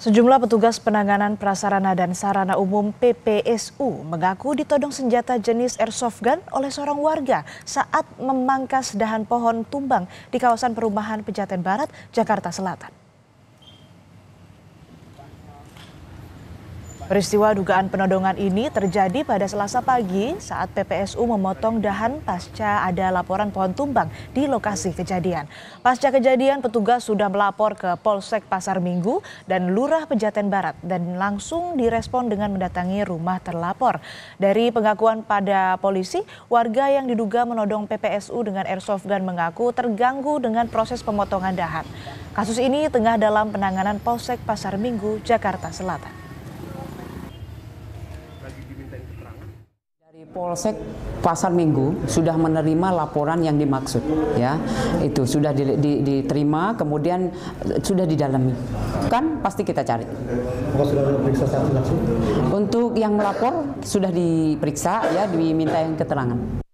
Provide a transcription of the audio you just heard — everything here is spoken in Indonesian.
Sejumlah petugas penanganan prasarana dan sarana umum PPSU mengaku ditodong senjata jenis airsoft gun oleh seorang warga saat memangkas dahan pohon tumbang di kawasan perumahan Pejaten Barat, Jakarta Selatan. Peristiwa dugaan penodongan ini terjadi pada selasa pagi saat PPSU memotong dahan pasca ada laporan pohon tumbang di lokasi kejadian. Pasca kejadian, petugas sudah melapor ke Polsek Pasar Minggu dan Lurah Pejaten Barat dan langsung direspon dengan mendatangi rumah terlapor. Dari pengakuan pada polisi, warga yang diduga menodong PPSU dengan airsoft gun mengaku terganggu dengan proses pemotongan dahan. Kasus ini tengah dalam penanganan Polsek Pasar Minggu, Jakarta Selatan lagi dimintain keterangan. Dari Polsek Pasar Minggu sudah menerima laporan yang dimaksud, ya itu sudah di, di, diterima, kemudian sudah didalami, kan pasti kita cari. Untuk yang melapor sudah diperiksa, ya diminta yang keterangan.